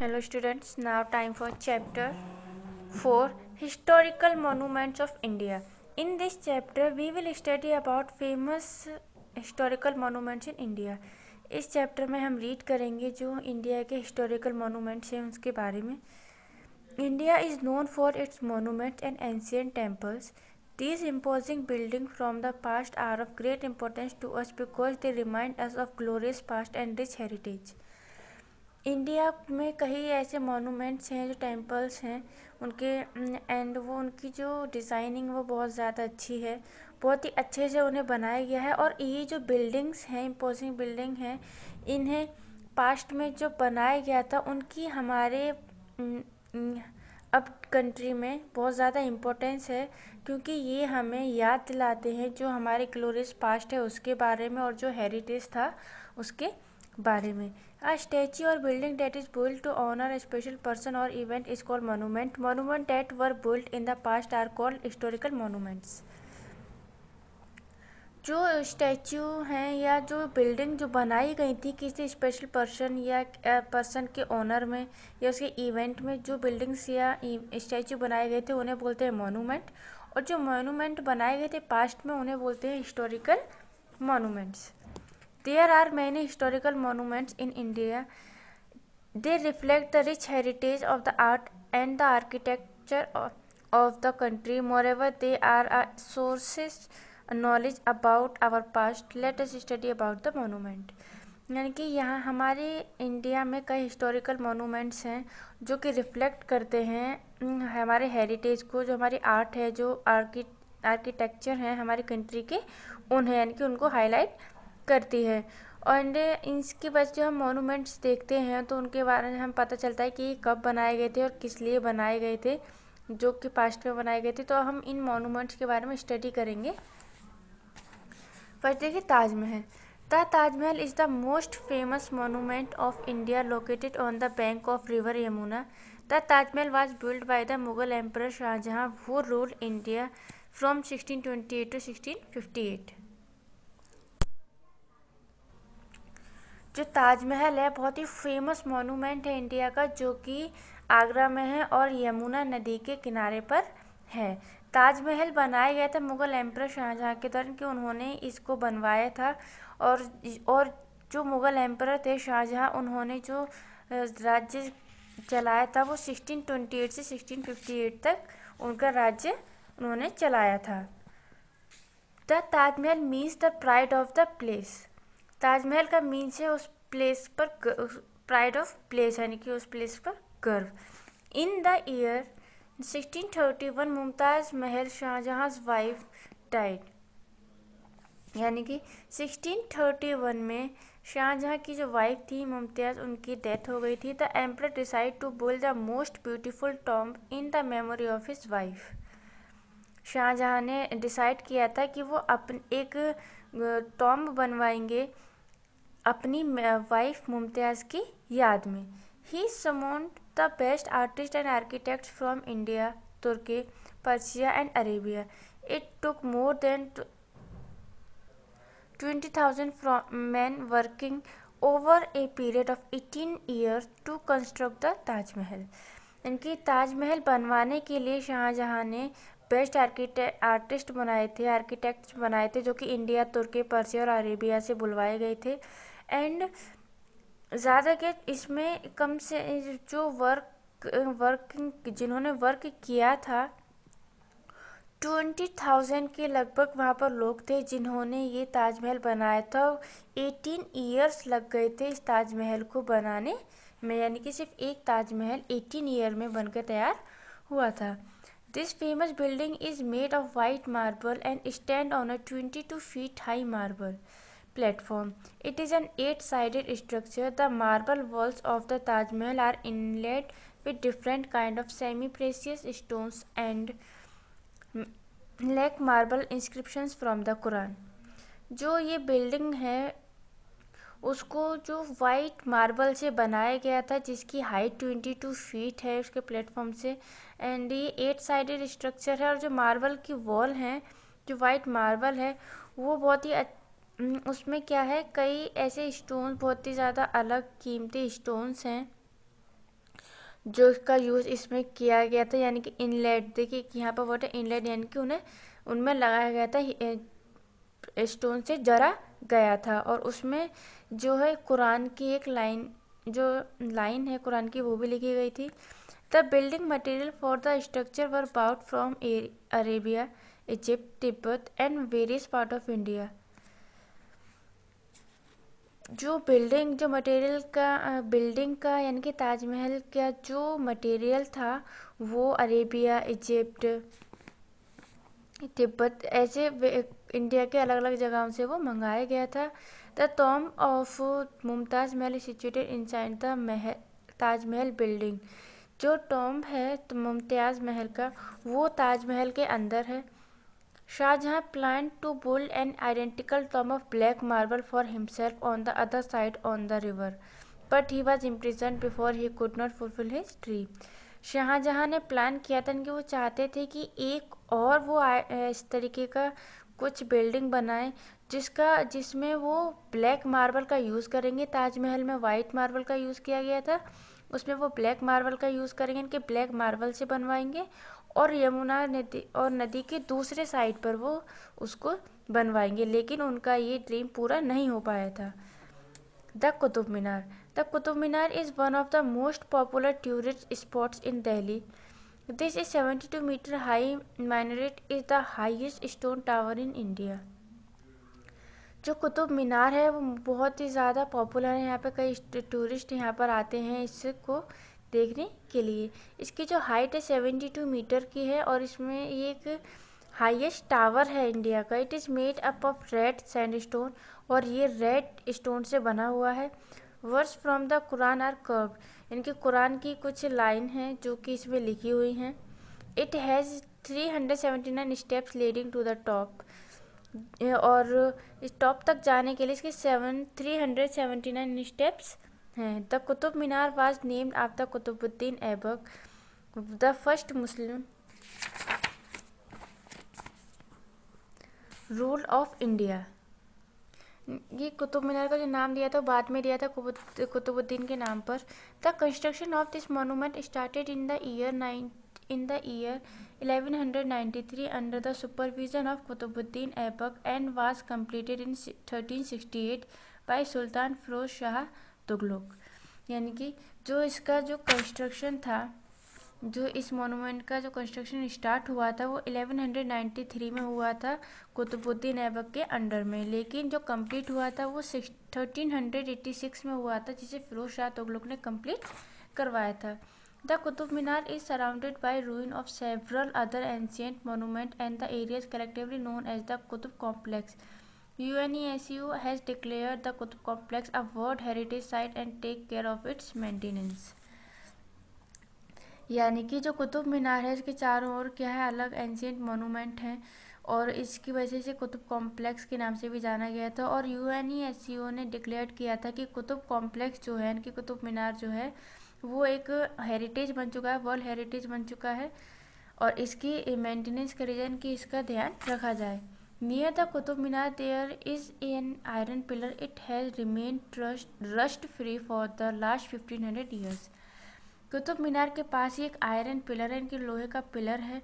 Hello students now time for chapter four historical monuments of India in this chapter we will study about famous historical monuments in India इस chapter में हम read करेंगे जो India के historical monuments हैं उसके बारे में India is known for its monument and ancient temples these imposing building from the past are of great importance to us because they remind us of glorious past and rich heritage India में कई ऐसे monuments हैं जो temples हैं उनके and वो उनकी जो डिज़ाइनिंग वो बहुत ज़्यादा अच्छी है बहुत ही अच्छे से उन्हें बनाया गया है और ये जो बिल्डिंग्स हैं इम्पोजिंग बिल्डिंग हैं इन्हें पास्ट में जो बनाया गया था उनकी हमारे अब कंट्री में बहुत ज़्यादा इम्पोर्टेंस है क्योंकि ये हमें याद दिलाते हैं जो हमारे ग्लोरियस पास्ट है उसके बारे में और जो हेरिटेज था उसके बारे में A statue or building that is built to honor a special person or event is called monument. Monuments that were built in the past are called historical monuments. जो स्टैचू हैं या जो बिल्डिंग जो बनाई गई थी किसी स्पेशल पर्सन या पर्सन के ऑनर में या उसके इवेंट में जो बिल्डिंग्स या स्टैचू बनाए गए थे उन्हें बोलते हैं मोनूमेंट और जो मोनूमेंट बनाए गए थे पास्ट में उन्हें बोलते हैं historical monuments there are many historical monuments in India they reflect the rich heritage of the art and the architecture of the country moreover they are are sources knowledge about our past latest study about the monument यानी कि यहाँ हमारे India में कई historical monuments हैं जो कि reflect करते हैं हमारे हेरिटेज को जो हमारी आर्ट है जो आर्कि आर्किटेक्चर हैं हमारी कंट्री के उन्हें यानी कि उनको हाईलाइट करती है एंड इसके बाद जो हम मोनूमेंट्स देखते हैं तो उनके बारे में हम पता चलता है कि ये कब बनाए गए थे और किस लिए बनाए गए थे जो कि पास्ट में बनाए गए थे तो हम इन मोनूमेंट्स के बारे में स्टडी करेंगे फर्स्ट देखिए Taj Mahal the Taj Mahal is the most famous monument of India located on the bank of river Yamuna the Taj Mahal was build by the Mughal empress Shah Jahan वो rule India from sixteen twenty eight to sixteen fifty eight जो ताजमहल है बहुत ही famous monument है India का जो कि आगरा में है और यमुना नदी के किनारे पर है ताजमहल बनाया गया था मुग़ल एम्पर शाहजहाँ के दौरान कि उन्होंने इसको बनवाया था और और जो मुग़ल एम्पर थे शाहजहाँ उन्होंने जो राज्य चलाया था वो 1628 से 1658 तक उनका राज्य उन्होंने चलाया था the Taj Mahal means the pride of the place Taj Mahal का मीन्स है उस प्लेस पर प्राइड ऑफ प्लेस यानी कि उस प्लेस पर गर्व इन द ईयर 1631 मुमताज़ महल शाहजहाँ वाइफ डाइड यानी कि 1631 में शाहजहाँ की जो वाइफ थी मुमताज़ उनकी डेथ हो गई थी the emperor decide to build the most beautiful tomb in the memory of his wife Shah Jahan ने डिसाइड किया था कि वो अपन एक टॉम्ब बनवाएंगे अपनी वाइफ मुमताज़ की याद में he summoned the best artist and architect from India Turkey Persia and Arabia it took more than twenty thousand man working over a period of eighteen years to construct the Taj Mahal इनकी ताजमहल बनवाने के लिए शाहजहाँ ने best architect artist बनाए थे architect बनाए थे जो कि इंडिया तुर्की पर्सिया और अरेबिया से बुलवाए गए थे एंड ज़्यादा के इसमें कम से जो वर्क वर्किंग जिन्होंने वर्क किया था ट्वेंटी थाउजेंड के लगभग वहाँ पर लोग थे जिन्होंने ये ताजमहल बनाया था एटीन ईयर्स लग गए थे इस ताजमहल को बनाने में यानी कि सिर्फ एक ताजमहल एटीन ईयर में बनकर तैयार हुआ था this famous building is made of white marble and stand on a twenty two feet high marble platform. It is an eight-sided structure. The marble walls of the Taj Mahal are inlaid with different kind of semi-precious stones and black marble inscriptions from the Quran. जो ये building है उसको जो white marble से बनाया गया था जिसकी हाइट ट्वेंटी टू फीट है उसके प्लेटफॉर्म से एंड ये एट साइडेड स्ट्रक्चर है और जो मार्बल की वॉल है जो वाइट मार्बल है वो बहुत ही अच्छा उसमें क्या है कई ऐसे स्टोन बहुत ही ज़्यादा अलग कीमती स्टोन्स हैं जो इसका यूज़ इसमें किया गया था यानी कि इनलेट देखिए यहाँ पर वर्ड है इनलेट यानी कि उन्हें उनमें लगाया गया था स्टोन से जरा गया था और उसमें जो है कुरान की एक लाइन जो लाइन है कुरान की वो भी लिखी गई थी the building material for the structure were brought from Arabia Egypt Tibet and various part of India जो बिल्डिंग जो मटेरियल का बिल्डिंग का यानी कि ताजमहल का जो मटेरियल था वो अरेबिया इजिप्ट तिब्बत ऐसे इंडिया के अलग अलग जगहों से वो मंगाया गया था द टॉम ऑफ मुमताज़ महल सिचुएटेड इन साइन द महल ताजमहल बिल्डिंग जो टॉम है तो मुमताज़ महल का वो ताजमहल के अंदर है Shahjahan planned to build an identical tomb of black marble for himself on the other side on the river, but he was imprisoned before he could not fulfill his dream. Shahjahan ने plan किया था कि वो चाहते थे कि एक और वो इस तरीके का कुछ बिल्डिंग बनाएं जिसका जिसमें वो ब्लैक मार्बल का यूज़ करेंगे ताजमहल में वाइट मार्बल का यूज़ किया गया था उसमें वो ब्लैक मार्बल का यूज़ करेंगे इनके ब्लैक मार्बल से बनवाएंगे और यमुना नदी और नदी के दूसरे साइड पर वो उसको बनवाएंगे लेकिन उनका ये ड्रीम पूरा नहीं हो पाया था the Qutub Minar the Qutub Minar is one of the most popular tourist spots in Delhi this is 72 metre high minaret is the highest stone tower in India जो कुतुब मीनार है वो बहुत ही ज़्यादा पॉपुलर है यहाँ पर कई टूरिस्ट यहाँ पर आते हैं इसको देखने के लिए इसकी जो हाइट है सेवेंटी टू मीटर की है और इसमें ये एक हाईएस्ट टावर है इंडिया का it is made up of red sand stone और ये रेड स्टोन से बना हुआ है words from the Quran are curve इनके कुरान की कुछ लाइन हैं जो कि इसमें लिखी हुई हैं it has three hundred seventy nine steps leading to the top और इस टॉप तक जाने के लिए इसके seven three hundred seventy nine steps हैं the Qutub Minar was named after Qutubuddin Aibak the first Muslim rule of India ये कुतुब मीनार का जो नाम दिया था बाद में दिया था कुतुबुद्दीन के नाम पर the construction of this monument started in the year nine ninety three under 1193 supervision of Qutubuddin of and was and in thirteen sixty 1368 by sultan Firoz Shah Tughlaq तो यानी कि जो इसका जो कंस्ट्रक्शन था जो इस मोनूमेंट का जो कंस्ट्रक्शन स्टार्ट हुआ था वो 1193 में हुआ था कुतुबुद्दीन ऐबक के अंडर में लेकिन जो कंप्लीट हुआ था वो six thirteen hundred eighty six में हुआ था जिसे फिरोज शाह तुगलुक ने कंप्लीट करवाया था the Qutub Minar is surrounded by ruin of several other ancient monument and the areas collectively known as the Qutub complex UNESU e has declared the Qutb complex a World Heritage Site and take care of its maintenance. यानी कि जो कुतुब मीनार है इसके चारों ओर क्या है अलग ancient monument हैं और इसकी वजह से कुतुब कॉम्प्लेक्स के नाम से भी जाना गया था और यू एन ई एस ने डिक्लेयर किया था कि कुतुब कॉम्प्लेक्स जो है इनकी कुतुब मीनार जो है वो एक हेरिटेज बन चुका है वर्ल्ड हेरिटेज बन चुका है और इसकी मेंटेनेंस के रीजन की इसका ध्यान रखा जाए Near the Qutub Minar there is an iron pillar. It has remained rust free for the last fifteen hundred years. Qutub Minar के पास ही एक आयरन पिलर है इनकी लोहे का पिलर है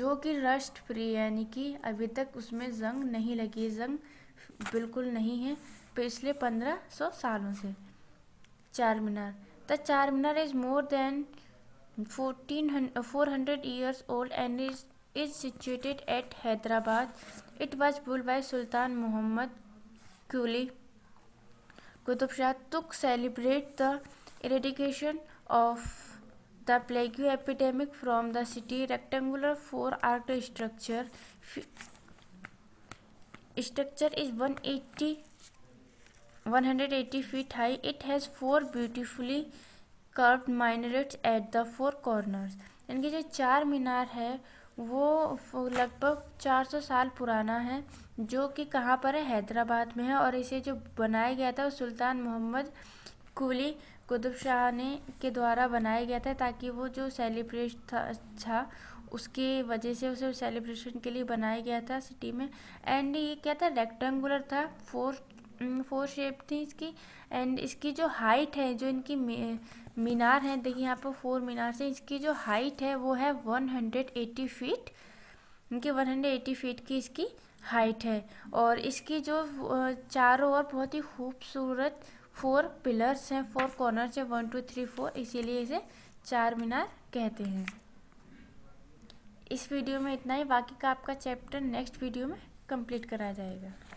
जो कि रस्ट फ्री यानी कि अभी तक उसमें जंग नहीं लगी जंग बिल्कुल नहीं है पिछले पंद्रह सौ सालों से चार Minar the Char Minar is more than fourteen four hundred years old and is is situated at Hyderabad. It was built by Sultan Muhammad Quli Qutub Shah Tugh celebrate the eradication of the plague epidemic from the city. Rectangular four-arched structure structure is 180 180 feet high. It has four beautifully curved minarets at the four corners. इनके जो चार मीनार है वो लगभग चार सौ साल पुराना है जो कि कहाँ पर है हैदराबाद में है और इसे जो बनाया गया था वो सुल्तान मोहम्मद कुली कुतुब शाह ने के द्वारा बनाया गया था ताकि वो जो सेलिब्रेश था, था उसकी वजह से उसे सेलिब्रेशन के लिए बनाया गया था सिटी में एंड ये क्या था रेक्टेंगुलर था फोर फोर शेप थी इसकी एंड इसकी जो हाइट है जो इनकी मीनार हैं देखिए यहाँ पर फोर मीनार से इसकी जो हाइट है वो है वन हंड्रेड एट्टी फीट इनकी वन हंड्रेड एट्टी फीट की इसकी हाइट है और इसकी जो चारों ओर बहुत ही खूबसूरत फोर पिलर्स हैं फोर कॉर्नर्स हैं वन टू थ्री फोर इसीलिए इसे चार मीनार कहते हैं इस वीडियो में इतना ही बाकी का आपका चैप्टर नेक्स्ट वीडियो में कंप्लीट कराया जाएगा